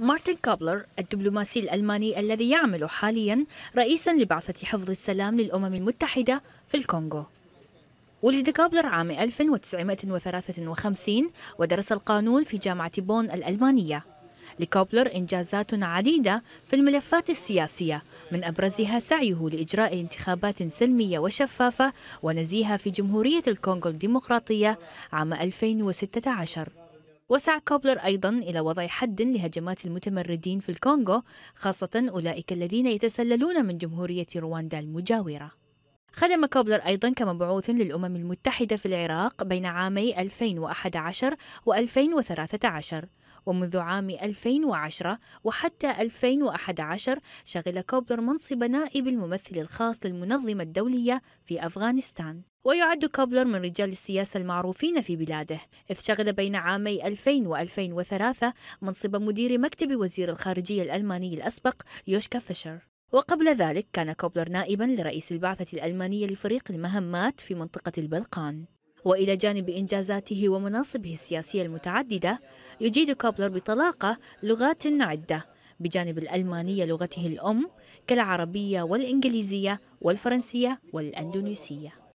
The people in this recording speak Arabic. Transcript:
مارتن كابلر الدبلوماسي الألماني الذي يعمل حاليا رئيسا لبعثة حفظ السلام للأمم المتحدة في الكونغو ولد كابلر عام 1953 ودرس القانون في جامعة بون الألمانية لكوبلر إنجازات عديدة في الملفات السياسية من أبرزها سعيه لإجراء انتخابات سلمية وشفافة ونزيهة في جمهورية الكونغو الديمقراطية عام 2016 وسعى كوبلر أيضا إلى وضع حد لهجمات المتمردين في الكونغو خاصة أولئك الذين يتسللون من جمهورية رواندا المجاورة خدم كوبلر أيضا كمبعوث للأمم المتحدة في العراق بين عامي 2011 و 2013 ومنذ عام 2010 وحتى 2011 شغل كوبلر منصب نائب الممثل الخاص للمنظمة الدولية في أفغانستان ويعد كوبلر من رجال السياسة المعروفين في بلاده إذ شغل بين عامي 2000 و 2003 منصب مدير مكتب وزير الخارجية الألماني الأسبق يوشكا فيشر وقبل ذلك كان كوبلر نائبا لرئيس البعثة الألمانية لفريق المهمات في منطقة البلقان وإلى جانب إنجازاته ومناصبه السياسية المتعددة يجيد كوبلر بطلاقة لغات عدة بجانب الألمانية لغته الأم كالعربية والإنجليزية والفرنسية والأندونيسية